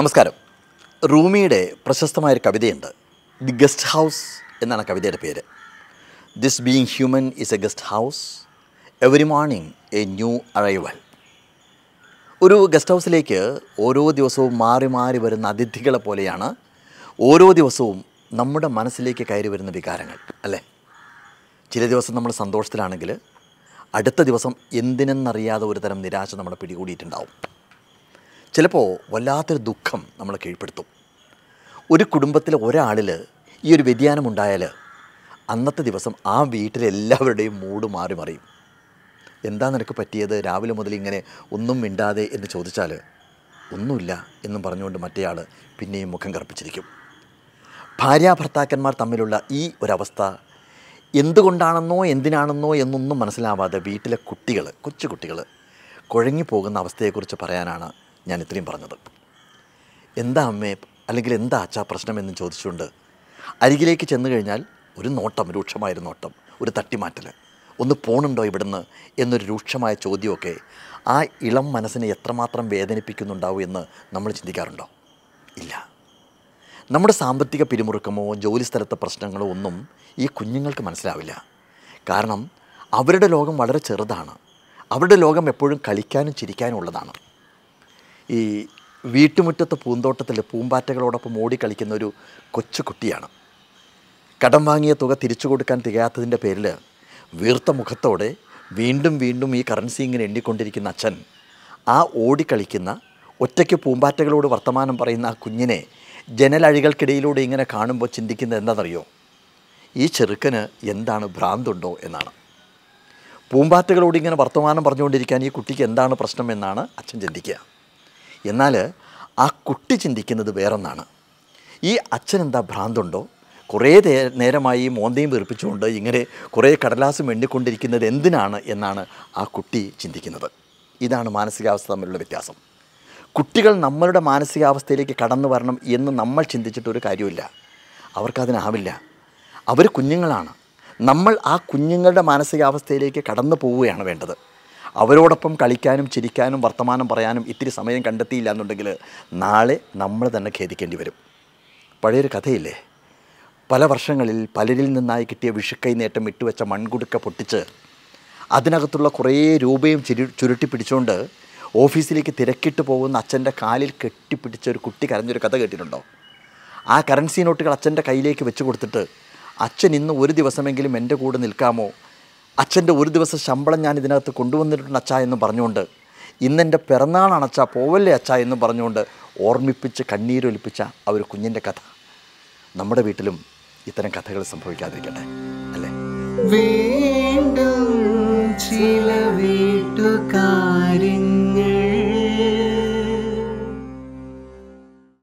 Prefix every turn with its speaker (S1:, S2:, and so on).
S1: നമസ്കാരം റൂമിയുടെ പ്രശസ്തമായൊരു കവിതയുണ്ട് ദി ഗസ്റ്റ് ഹൗസ് എന്നാണ് കവിതയുടെ പേര് this being human is a guest house every morning a new arrival ഒരു ഗസ്റ്റ് ഹൗസിലേക്ക് ഓരോ ദിവസവും മാറി മാറി വരുന്ന അതിഥികളെ പോലെയാണ് ഓരോ ദിവസവും നമ്മുടെ മനസ്സിലേക്ക് കയറി വരുന്ന വികാരങ്ങൾ അല്ലേ ചില ദിവസം നമ്മൾ സന്തോഷത്തിലാണെങ്കിൽ അടുത്ത ദിവസം എന്തിനെന്നറിയാതെ ഒരു തരം നിരാശ നമ്മളെ പിടികൂടിയിട്ടുണ്ടാവും ചിലപ്പോൾ വല്ലാത്തൊരു ദുഃഖം നമ്മളെ കീഴ്പ്പെടുത്തും ഒരു കുടുംബത്തിലെ ഒരാളിൽ ഈ ഒരു വ്യതിയാനം ഉണ്ടായാൽ അന്നത്തെ ദിവസം ആ വീട്ടിലെ എല്ലാവരുടെയും മൂഡ് മാറി മറിയും എന്താ നിനക്ക് പറ്റിയത് രാവിലെ മുതൽ ഇങ്ങനെ ഒന്നും മിണ്ടാതെ എന്ന് ചോദിച്ചാൽ ഒന്നുമില്ല എന്നും പറഞ്ഞുകൊണ്ട് മറ്റേയാൾ പിന്നെയും മുഖം കറുപ്പിച്ചിരിക്കും ഭാര്യ ഭർത്താക്കന്മാർ തമ്മിലുള്ള ഈ ഒരവസ്ഥ എന്തുകൊണ്ടാണെന്നോ എന്തിനാണെന്നോ എന്നൊന്നും മനസ്സിലാവാതെ വീട്ടിലെ കുട്ടികൾ കൊച്ചു കുട്ടികൾ കുഴങ്ങിപ്പോകുന്ന അവസ്ഥയെക്കുറിച്ച് പറയാനാണ് ഞാൻ ഇത്രയും പറഞ്ഞത് എന്താ അമ്മേ അല്ലെങ്കിൽ എന്താ അച്ഛാ പ്രശ്നമെന്ന് ചോദിച്ചുകൊണ്ട് അരികിലേക്ക് ചെന്നു കഴിഞ്ഞാൽ ഒരു നോട്ടം രൂക്ഷമായൊരു നോട്ടം ഒരു തട്ടിമാറ്റൽ ഒന്ന് പോണുണ്ടോ ഇവിടുന്ന് എന്നൊരു രൂക്ഷമായ ചോദ്യമൊക്കെ ആ ഇളം മനസ്സിനെ എത്രമാത്രം വേദനിപ്പിക്കുന്നുണ്ടാവും എന്ന് നമ്മൾ ചിന്തിക്കാറുണ്ടോ ഇല്ല നമ്മുടെ സാമ്പത്തിക പിരിമുറുക്കമോ ജോലിസ്ഥലത്തെ പ്രശ്നങ്ങളോ ഒന്നും ഈ കുഞ്ഞുങ്ങൾക്ക് മനസ്സിലാവില്ല കാരണം അവരുടെ ലോകം വളരെ ചെറുതാണ് അവരുടെ ലോകം എപ്പോഴും കളിക്കാനും ചിരിക്കാനും ഉള്ളതാണ് ഈ വീട്ടുമുറ്റത്തെ പൂന്തോട്ടത്തിൽ പൂമ്പാറ്റകളോടൊപ്പം കളിക്കുന്ന ഒരു കൊച്ചു കുട്ടിയാണ് കടം വാങ്ങിയ തുക തിരിച്ചു കൊടുക്കാൻ തികയാത്തതിൻ്റെ പേരിൽ വീർത്ത മുഖത്തോടെ വീണ്ടും വീണ്ടും ഈ കറൻസി ഇങ്ങനെ എണ്ണിക്കൊണ്ടിരിക്കുന്ന അച്ഛൻ ആ ഓടിക്കളിക്കുന്ന ഒറ്റയ്ക്ക് പൂമ്പാറ്റകളോട് വർത്തമാനം പറയുന്ന ആ കുഞ്ഞിനെ ജനലഴികൾക്കിടയിലൂടെ ഇങ്ങനെ കാണുമ്പോൾ ചിന്തിക്കുന്നത് എന്താണെന്നറിയോ ഈ ചെറുക്കന് എന്താണ് ഭ്രാന്തുണ്ടോ എന്നാണ് പൂമ്പാറ്റകളോട് ഇങ്ങനെ വർത്തമാനം പറഞ്ഞുകൊണ്ടിരിക്കാൻ ഈ കുട്ടിക്ക് എന്താണ് പ്രശ്നം എന്നാണ് അച്ഛൻ ചിന്തിക്കുക എന്നാൽ ആ കുട്ടി ചിന്തിക്കുന്നത് വേറൊന്നാണ് ഈ അച്ഛനെന്താ ഭ്രാന്തുണ്ടോ കുറേ നേരമായി മോന്തയും വീർപ്പിച്ചുകൊണ്ട് ഇങ്ങനെ കുറേ കടലാസും എണ്ണിക്കൊണ്ടിരിക്കുന്നത് എന്തിനാണ് എന്നാണ് ആ കുട്ടി ചിന്തിക്കുന്നത് ഇതാണ് മാനസികാവസ്ഥ തമ്മിലുള്ള വ്യത്യാസം കുട്ടികൾ നമ്മളുടെ മാനസികാവസ്ഥയിലേക്ക് കടന്നു വരണം എന്ന് നമ്മൾ ചിന്തിച്ചിട്ടൊരു കാര്യമില്ല അവർക്കതിനാവില്ല അവർ കുഞ്ഞുങ്ങളാണ് നമ്മൾ ആ കുഞ്ഞുങ്ങളുടെ മാനസികാവസ്ഥയിലേക്ക് കടന്നു പോവുകയാണ് വേണ്ടത് അവരോടൊപ്പം കളിക്കാനും ചിരിക്കാനും വർത്തമാനം പറയാനും ഇത്തിരി സമയം കണ്ടെത്തിയില്ല എന്നുണ്ടെങ്കിൽ നാളെ നമ്മൾ തന്നെ ഖേദിക്കേണ്ടി വരും പഴയൊരു കഥയില്ലേ പല വർഷങ്ങളിൽ പലരിൽ നിന്നായി കിട്ടിയ വിഷുക്കൈ നേട്ടം ഇട്ടുവെച്ച മൺകുടുക്ക പൊട്ടിച്ച് അതിനകത്തുള്ള കുറേ രൂപയും ചിരി ചുരുട്ടി പിടിച്ചുകൊണ്ട് ഓഫീസിലേക്ക് തിരക്കിട്ട് പോകുന്ന അച്ഛൻ്റെ കാലിൽ കെട്ടിപ്പിടിച്ച ഒരു കുട്ടി കരഞ്ഞൊരു കഥ കേട്ടിട്ടുണ്ടോ ആ കറൻസി നോട്ടുകൾ അച്ഛൻ്റെ കയ്യിലേക്ക് വെച്ച് കൊടുത്തിട്ട് അച്ഛൻ ഇന്ന് ഒരു ദിവസമെങ്കിലും എൻ്റെ കൂടെ നിൽക്കാമോ അച്ഛൻ്റെ ഒരു ദിവസം ശമ്പളം ഞാൻ ഇതിനകത്ത് കൊണ്ടുവന്നിട്ടുണ്ട് അച്ഛ എന്ന് പറഞ്ഞുകൊണ്ട് ഇന്നെൻ്റെ പിറന്നാളാണ് അച്ഛ പോവല്ലേ അച്ഛ എന്ന് പറഞ്ഞുകൊണ്ട് ഓർമ്മിപ്പിച്ച് കണ്ണീരൊലിപ്പിച്ച ആ ഒരു കുഞ്ഞിൻ്റെ കഥ നമ്മുടെ വീട്ടിലും ഇത്തരം കഥകൾ സംഭവിക്കാതിരിക്കട്ടെ അല്ലേ വീണ്ടും ചില വീട്ടുകാര്യം